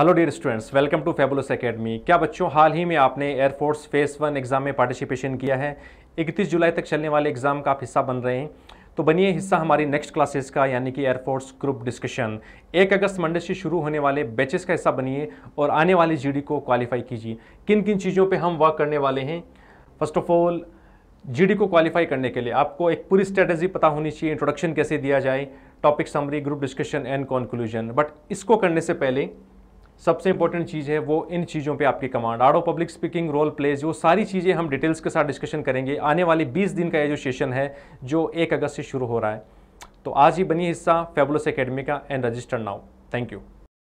hello dear students welcome to fabulous academy क्या बच्चों हाल ही में आपने एयरफोर्स फेस वन एग्ज़ाम में पार्टिसिपेशन किया है 31 जुलाई तक चलने वाले एग्ज़ाम का आप हिस्सा बन रहे हैं तो बनिए हिस्सा हमारी नेक्स्ट क्लासेस का यानी कि एयरफोर्स ग्रुप डिस्कशन एक अगस्त मंडे से शुरू होने वाले बैचेस का हिस्सा बनिए और आने वाली जी को क्वालिफाई कीजिए किन किन चीज़ों पर हम वर्क करने वाले हैं फर्स्ट ऑफ ऑल जी को क्वालिफाई करने के लिए आपको एक पूरी स्ट्रेटेजी पता होनी चाहिए इंट्रोडक्शन कैसे दिया जाए topic summary group discussion and conclusion but इसको करने से पहले सबसे इंपॉर्टेंट चीज़ है वो इन चीज़ों पे आपकी कमांड आड़ो पब्लिक स्पीकिंग रोल प्लेज वो सारी चीज़ें हम डिटेल्स के साथ डिस्कशन करेंगे आने वाले 20 दिन का ये जो सेशन है जो 1 अगस्त से शुरू हो रहा है तो आज ही बनिए हिस्सा फेबुलस एकेडमी का and register now thank you